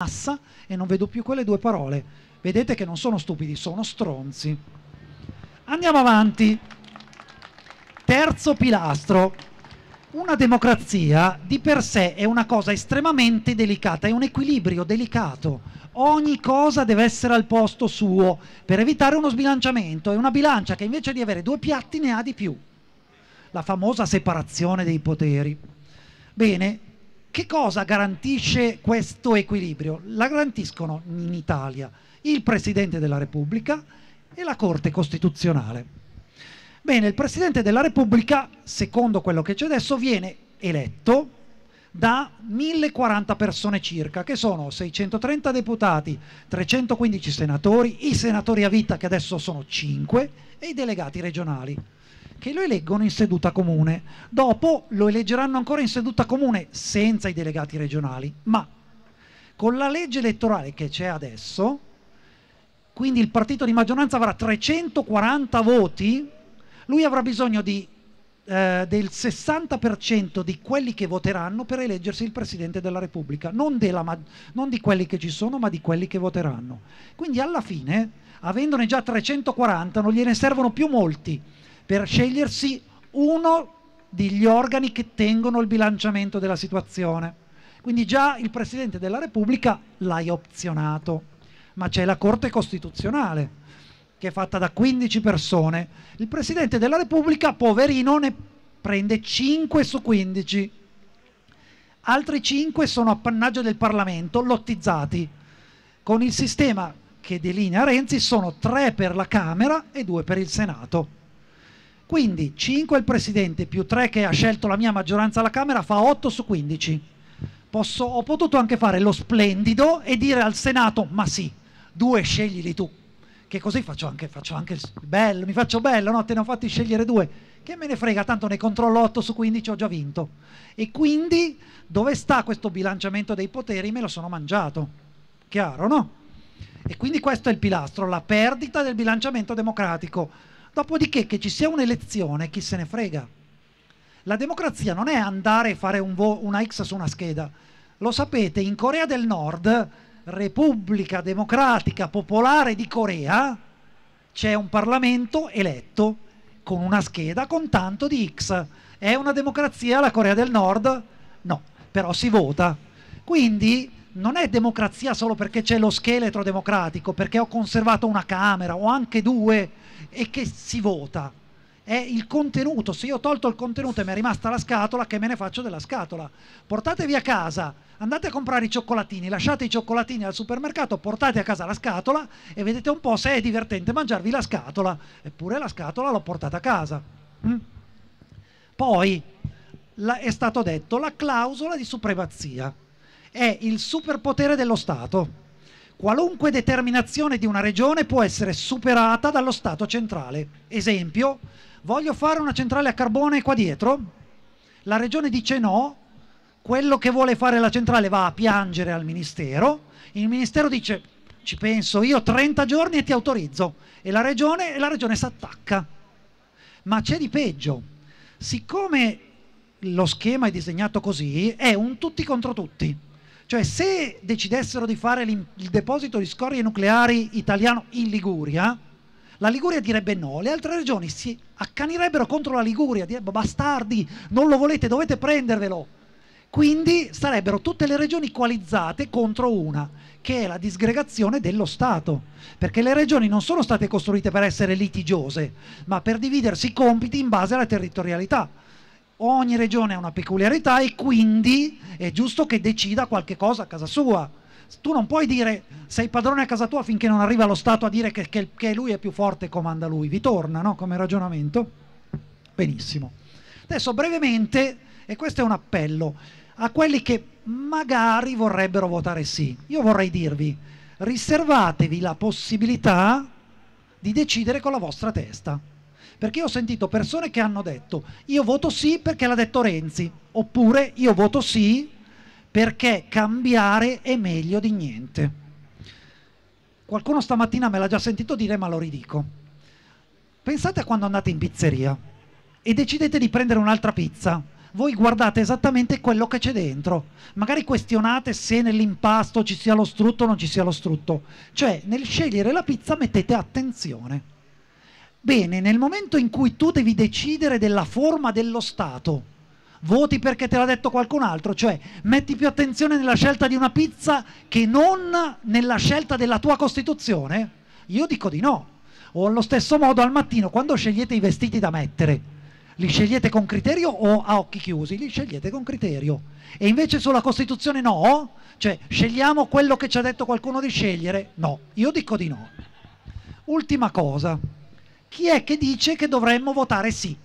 massa e non vedo più quelle due parole. Vedete che non sono stupidi, sono stronzi. Andiamo avanti. Terzo pilastro. Una democrazia di per sé è una cosa estremamente delicata, è un equilibrio delicato. Ogni cosa deve essere al posto suo per evitare uno sbilanciamento. È una bilancia che invece di avere due piatti ne ha di più. La famosa separazione dei poteri. Bene, che cosa garantisce questo equilibrio? La garantiscono in Italia il Presidente della Repubblica e la Corte Costituzionale. Bene, il Presidente della Repubblica, secondo quello che c'è adesso, viene eletto da 1040 persone circa, che sono 630 deputati, 315 senatori, i senatori a vita che adesso sono 5 e i delegati regionali che lo eleggono in seduta comune. Dopo lo eleggeranno ancora in seduta comune senza i delegati regionali, ma con la legge elettorale che c'è adesso, quindi il partito di maggioranza avrà 340 voti, lui avrà bisogno di, eh, del 60% di quelli che voteranno per eleggersi il Presidente della Repubblica, non, della, non di quelli che ci sono, ma di quelli che voteranno. Quindi alla fine, avendone già 340, non gliene servono più molti per scegliersi uno degli organi che tengono il bilanciamento della situazione. Quindi già il Presidente della Repubblica l'hai opzionato, ma c'è la Corte Costituzionale che è fatta da 15 persone. Il Presidente della Repubblica, poverino, ne prende 5 su 15. Altri 5 sono appannaggio del Parlamento, lottizzati. Con il sistema che delinea Renzi sono 3 per la Camera e 2 per il Senato. Quindi 5 il presidente più 3 che ha scelto la mia maggioranza alla Camera fa 8 su 15. Posso, ho potuto anche fare lo splendido e dire al Senato ma sì, due sceglili tu, che così faccio anche, faccio anche il bello, mi faccio bello, no? te ne ho fatti scegliere due, che me ne frega, tanto ne controllo 8 su 15 ho già vinto. E quindi dove sta questo bilanciamento dei poteri? Me lo sono mangiato, chiaro no? E quindi questo è il pilastro, la perdita del bilanciamento democratico Dopodiché che ci sia un'elezione, chi se ne frega. La democrazia non è andare e fare un una X su una scheda. Lo sapete, in Corea del Nord, Repubblica Democratica Popolare di Corea, c'è un Parlamento eletto con una scheda con tanto di X. È una democrazia la Corea del Nord? No, però si vota. Quindi non è democrazia solo perché c'è lo scheletro democratico, perché ho conservato una Camera o anche due e che si vota. È il contenuto, se io ho tolto il contenuto e mi è rimasta la scatola, che me ne faccio della scatola? Portatevi a casa, andate a comprare i cioccolatini, lasciate i cioccolatini al supermercato, portate a casa la scatola e vedete un po' se è divertente mangiarvi la scatola, eppure la scatola l'ho portata a casa. Mm? Poi la, è stato detto la clausola di supremazia è il superpotere dello Stato. Qualunque determinazione di una regione può essere superata dallo Stato centrale. Esempio, voglio fare una centrale a carbone qua dietro, la regione dice no, quello che vuole fare la centrale va a piangere al Ministero, il Ministero dice ci penso io 30 giorni e ti autorizzo e la regione, regione si attacca. Ma c'è di peggio, siccome lo schema è disegnato così, è un tutti contro tutti. Cioè se decidessero di fare il deposito di scorie nucleari italiano in Liguria, la Liguria direbbe no, le altre regioni si accanirebbero contro la Liguria, direbbero bastardi, non lo volete, dovete prendervelo. Quindi sarebbero tutte le regioni coalizzate contro una, che è la disgregazione dello Stato, perché le regioni non sono state costruite per essere litigiose, ma per dividersi i compiti in base alla territorialità ogni regione ha una peculiarità e quindi è giusto che decida qualche cosa a casa sua. Tu non puoi dire sei padrone a casa tua finché non arriva lo Stato a dire che, che, che lui è più forte e comanda lui. Vi torna no? come ragionamento? Benissimo. Adesso brevemente, e questo è un appello, a quelli che magari vorrebbero votare sì. Io vorrei dirvi, riservatevi la possibilità di decidere con la vostra testa. Perché io ho sentito persone che hanno detto io voto sì perché l'ha detto Renzi, oppure io voto sì perché cambiare è meglio di niente. Qualcuno stamattina me l'ha già sentito dire, ma lo ridico. Pensate a quando andate in pizzeria e decidete di prendere un'altra pizza. Voi guardate esattamente quello che c'è dentro. Magari questionate se nell'impasto ci sia lo strutto o non ci sia lo strutto. Cioè, nel scegliere la pizza mettete attenzione. Bene, nel momento in cui tu devi decidere della forma dello Stato, voti perché te l'ha detto qualcun altro, cioè metti più attenzione nella scelta di una pizza che non nella scelta della tua Costituzione? Io dico di no. O allo stesso modo al mattino, quando scegliete i vestiti da mettere, li scegliete con criterio o a occhi chiusi? Li scegliete con criterio. E invece sulla Costituzione no? Cioè scegliamo quello che ci ha detto qualcuno di scegliere? No, io dico di no. Ultima cosa chi è che dice che dovremmo votare sì?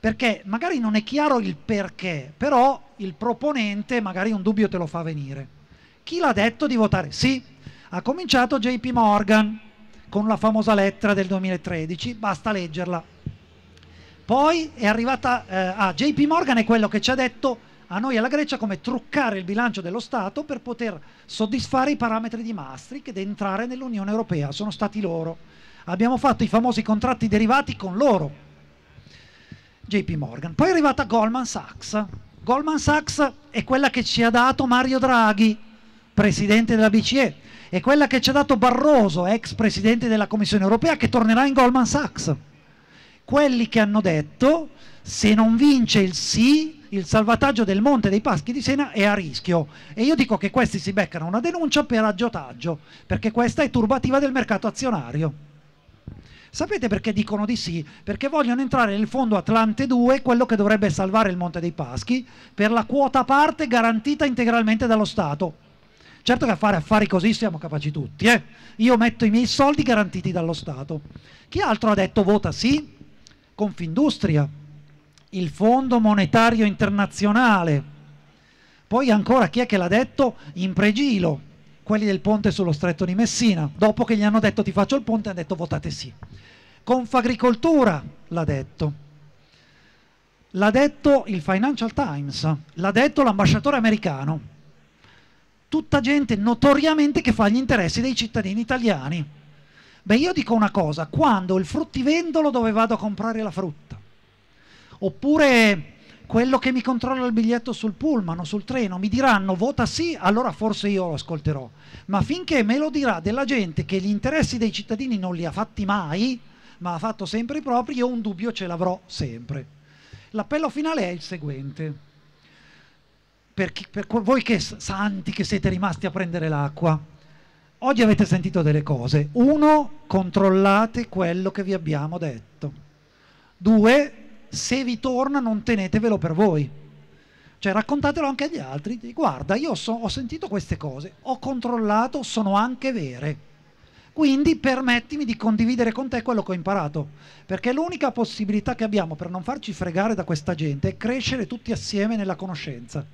Perché magari non è chiaro il perché, però il proponente magari un dubbio te lo fa venire. Chi l'ha detto di votare sì? Ha cominciato JP Morgan con la famosa lettera del 2013, basta leggerla. Poi è arrivata eh, a ah, JP Morgan è quello che ci ha detto a noi alla Grecia come truccare il bilancio dello Stato per poter soddisfare i parametri di Maastricht ed entrare nell'Unione Europea. Sono stati loro abbiamo fatto i famosi contratti derivati con loro. JP Morgan. Poi è arrivata Goldman Sachs. Goldman Sachs è quella che ci ha dato Mario Draghi, presidente della BCE, è quella che ci ha dato Barroso, ex presidente della Commissione europea, che tornerà in Goldman Sachs. Quelli che hanno detto se non vince il sì, il salvataggio del Monte dei Paschi di Sena è a rischio. E io dico che questi si beccano una denuncia per aggiotaggio, perché questa è turbativa del mercato azionario. Sapete perché dicono di sì? Perché vogliono entrare nel fondo Atlante 2, quello che dovrebbe salvare il Monte dei Paschi, per la quota parte garantita integralmente dallo Stato. Certo che a fare affari così siamo capaci tutti, eh? Io metto i miei soldi garantiti dallo Stato. Chi altro ha detto vota sì? Confindustria, il Fondo Monetario Internazionale. Poi ancora chi è che l'ha detto? In pregilo quelli del ponte sullo stretto di Messina, dopo che gli hanno detto ti faccio il ponte, hanno detto votate sì. Confagricoltura l'ha detto, l'ha detto il Financial Times, l'ha detto l'ambasciatore americano, tutta gente notoriamente che fa gli interessi dei cittadini italiani. Beh, io dico una cosa, quando il fruttivendolo dove vado a comprare la frutta, oppure quello che mi controlla il biglietto sul pullman o sul treno mi diranno vota sì, allora forse io lo ascolterò. Ma finché me lo dirà della gente che gli interessi dei cittadini non li ha fatti mai, ma ha fatto sempre i propri, io un dubbio ce l'avrò sempre. L'appello finale è il seguente. Per, chi, per voi che santi che siete rimasti a prendere l'acqua, oggi avete sentito delle cose. Uno, controllate quello che vi abbiamo detto. Due, se vi torna non tenetevelo per voi. Cioè raccontatelo anche agli altri, guarda io so, ho sentito queste cose, ho controllato, sono anche vere. Quindi permettimi di condividere con te quello che ho imparato, perché l'unica possibilità che abbiamo per non farci fregare da questa gente è crescere tutti assieme nella conoscenza.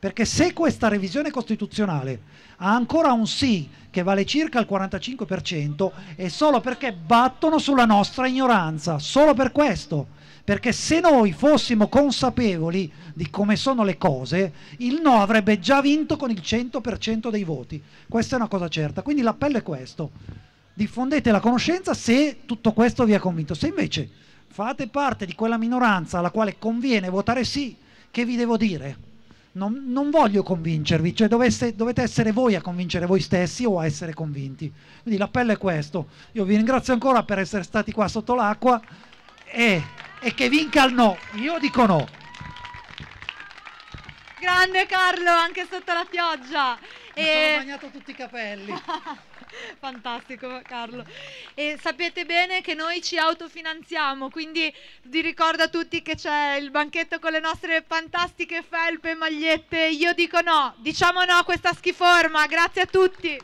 Perché se questa revisione costituzionale ha ancora un sì che vale circa il 45%, è solo perché battono sulla nostra ignoranza, solo per questo perché se noi fossimo consapevoli di come sono le cose, il no avrebbe già vinto con il 100% dei voti. Questa è una cosa certa. Quindi l'appello è questo. Diffondete la conoscenza se tutto questo vi ha convinto. Se invece fate parte di quella minoranza alla quale conviene votare sì, che vi devo dire? Non, non, voglio convincervi, cioè dovesse, dovete essere voi a convincere voi stessi o a essere convinti. Quindi l'appello è questo. Io vi ringrazio ancora per essere stati qua sotto l'acqua e e che vinca il no. Io dico no. Grande Carlo, anche sotto la pioggia. Mi e... sono bagnato tutti i capelli. Fantastico Carlo. E sapete bene che noi ci autofinanziamo, quindi vi ricordo a tutti che c'è il banchetto con le nostre fantastiche felpe e magliette. Io dico no, diciamo no a questa schiforma. Grazie a tutti.